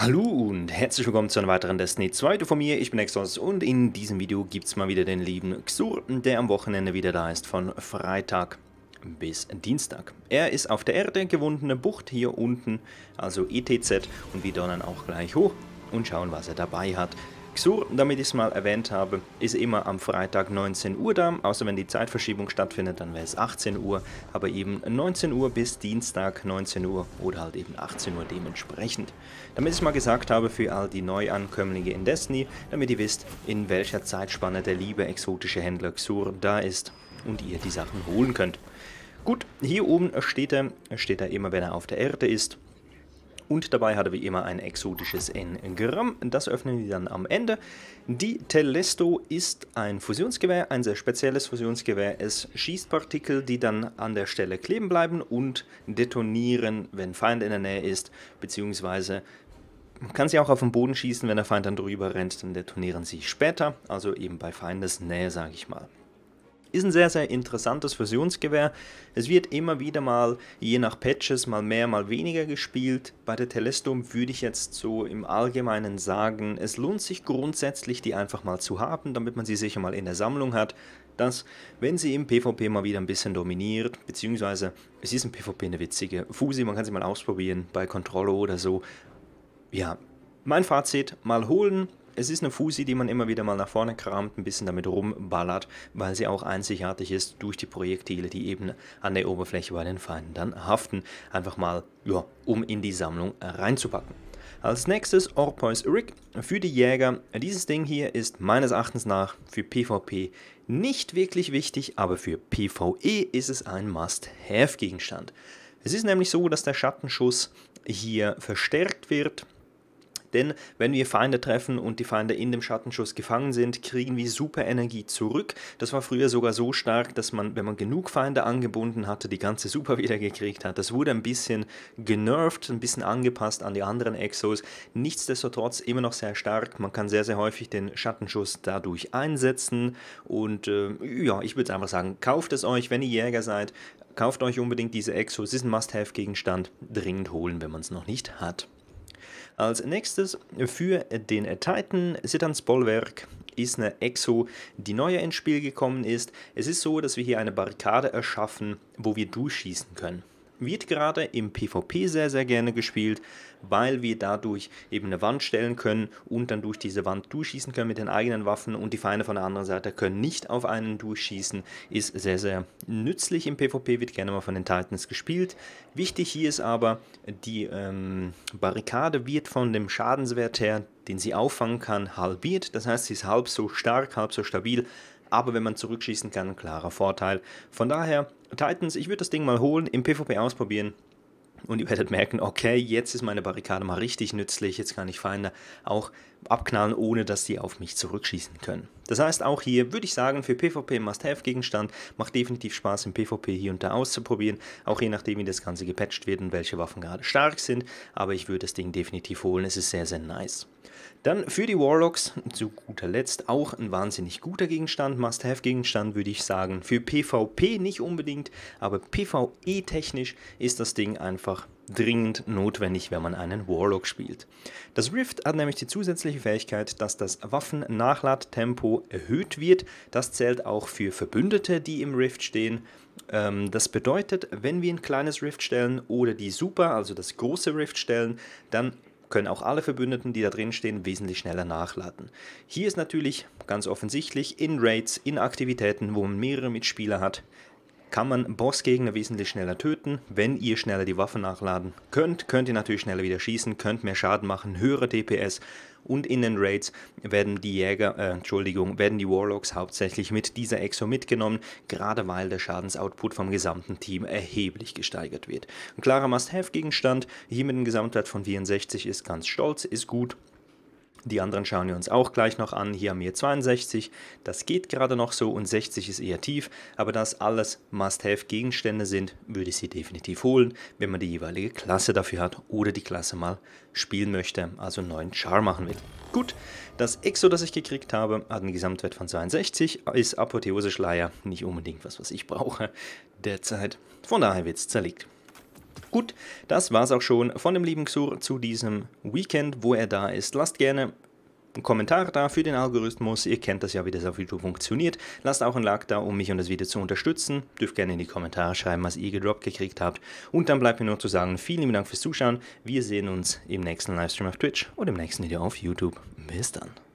Hallo und herzlich willkommen zu einem weiteren Destiny 2 von mir. Ich bin Exos und in diesem Video gibt es mal wieder den lieben Xur, der am Wochenende wieder da ist, von Freitag bis Dienstag. Er ist auf der Erde, gewundene Bucht hier unten, also ETZ und wir donnern auch gleich hoch und schauen, was er dabei hat. Xur, damit ich es mal erwähnt habe, ist immer am Freitag 19 Uhr da, außer wenn die Zeitverschiebung stattfindet, dann wäre es 18 Uhr, aber eben 19 Uhr bis Dienstag 19 Uhr oder halt eben 18 Uhr dementsprechend. Damit ich es mal gesagt habe für all die Neuankömmlinge in Destiny, damit ihr wisst, in welcher Zeitspanne der liebe exotische Händler Xur da ist und ihr die Sachen holen könnt. Gut, hier oben steht er, steht er immer, wenn er auf der Erde ist und dabei hatte wie immer ein exotisches Engramm. Das öffnen wir dann am Ende. Die Telesto ist ein Fusionsgewehr, ein sehr spezielles Fusionsgewehr. Es schießt Partikel, die dann an der Stelle kleben bleiben und detonieren, wenn Feind in der Nähe ist, beziehungsweise man kann sie auch auf den Boden schießen, wenn der Feind dann drüber rennt, dann detonieren sie später, also eben bei Feindesnähe, sage ich mal. Ist ein sehr, sehr interessantes Fusionsgewehr. Es wird immer wieder mal, je nach Patches, mal mehr, mal weniger gespielt. Bei der Telestum würde ich jetzt so im Allgemeinen sagen, es lohnt sich grundsätzlich, die einfach mal zu haben, damit man sie sicher mal in der Sammlung hat, dass, wenn sie im PvP mal wieder ein bisschen dominiert, beziehungsweise es ist im PvP eine witzige Fusi, man kann sie mal ausprobieren, bei Controllo oder so. Ja, mein Fazit, mal holen, es ist eine Fusi, die man immer wieder mal nach vorne kramt, ein bisschen damit rumballert, weil sie auch einzigartig ist durch die Projektile, die eben an der Oberfläche bei den Feinden dann haften. Einfach mal, ja, um in die Sammlung reinzupacken. Als nächstes Orpois Rig für die Jäger. Dieses Ding hier ist meines Erachtens nach für PvP nicht wirklich wichtig, aber für PvE ist es ein Must-Have-Gegenstand. Es ist nämlich so, dass der Schattenschuss hier verstärkt wird denn wenn wir Feinde treffen und die Feinde in dem Schattenschuss gefangen sind, kriegen wir super Energie zurück. Das war früher sogar so stark, dass man, wenn man genug Feinde angebunden hatte, die ganze Super wieder gekriegt hat. Das wurde ein bisschen genervt, ein bisschen angepasst an die anderen Exos. Nichtsdestotrotz immer noch sehr stark. Man kann sehr, sehr häufig den Schattenschuss dadurch einsetzen. Und äh, ja, ich würde einfach sagen, kauft es euch, wenn ihr Jäger seid. Kauft euch unbedingt diese Exos. Es ist ein Must-Have-Gegenstand. Dringend holen, wenn man es noch nicht hat. Als nächstes für den Titan Sitans Bollwerk ist eine Exo, die neuer ins Spiel gekommen ist. Es ist so, dass wir hier eine Barrikade erschaffen, wo wir durchschießen können wird gerade im PvP sehr, sehr gerne gespielt, weil wir dadurch eben eine Wand stellen können und dann durch diese Wand durchschießen können mit den eigenen Waffen und die Feinde von der anderen Seite können nicht auf einen durchschießen. Ist sehr, sehr nützlich im PvP, wird gerne mal von den Titans gespielt. Wichtig hier ist aber, die ähm, Barrikade wird von dem Schadenswert her, den sie auffangen kann, halbiert. Das heißt, sie ist halb so stark, halb so stabil aber wenn man zurückschießen kann, klarer Vorteil. Von daher, Titans, ich würde das Ding mal holen, im PvP ausprobieren und ihr werdet merken, okay, jetzt ist meine Barrikade mal richtig nützlich, jetzt kann ich Feinde auch abknallen, ohne dass sie auf mich zurückschießen können. Das heißt, auch hier würde ich sagen, für PvP Must-Have-Gegenstand macht definitiv Spaß im PvP hier und da auszuprobieren, auch je nachdem wie das Ganze gepatcht wird und welche Waffen gerade stark sind, aber ich würde das Ding definitiv holen, es ist sehr, sehr nice. Dann für die Warlocks, zu guter Letzt, auch ein wahnsinnig guter Gegenstand, Must-Have-Gegenstand würde ich sagen, für PvP nicht unbedingt, aber PvE-technisch ist das Ding einfach einfach dringend notwendig, wenn man einen Warlock spielt. Das Rift hat nämlich die zusätzliche Fähigkeit, dass das Waffennachladtempo erhöht wird. Das zählt auch für Verbündete, die im Rift stehen. Ähm, das bedeutet, wenn wir ein kleines Rift stellen oder die Super, also das große Rift stellen, dann können auch alle Verbündeten, die da drin stehen, wesentlich schneller nachladen. Hier ist natürlich ganz offensichtlich in Raids, in Aktivitäten, wo man mehrere Mitspieler hat, kann man Bossgegner wesentlich schneller töten. Wenn ihr schneller die Waffe nachladen könnt, könnt ihr natürlich schneller wieder schießen, könnt mehr Schaden machen, höhere DPS und in den Raids werden die Jäger, äh, Entschuldigung, werden die Warlocks hauptsächlich mit dieser Exo mitgenommen, gerade weil der Schadensoutput vom gesamten Team erheblich gesteigert wird. Ein klarer Must-Have-Gegenstand, hier mit einem Gesamtwert von 64 ist ganz stolz, ist gut die anderen schauen wir uns auch gleich noch an. Hier haben wir 62, das geht gerade noch so und 60 ist eher tief, aber das alles Must-Have-Gegenstände sind, würde ich sie definitiv holen, wenn man die jeweilige Klasse dafür hat oder die Klasse mal spielen möchte, also einen neuen Char machen will. Gut, das Exo, das ich gekriegt habe, hat einen Gesamtwert von 62, ist Apotheose-Schleier, nicht unbedingt was, was ich brauche derzeit. Von daher wird es zerlegt. Gut, das war's auch schon von dem lieben Xur zu diesem Weekend, wo er da ist. Lasst gerne einen Kommentar da für den Algorithmus. Ihr kennt das ja, wie das auf YouTube funktioniert. Lasst auch einen Like da, um mich und das Video zu unterstützen. Dürft gerne in die Kommentare schreiben, was ihr gedroppt gekriegt habt. Und dann bleibt mir nur zu sagen, vielen lieben Dank fürs Zuschauen. Wir sehen uns im nächsten Livestream auf Twitch und im nächsten Video auf YouTube. Bis dann.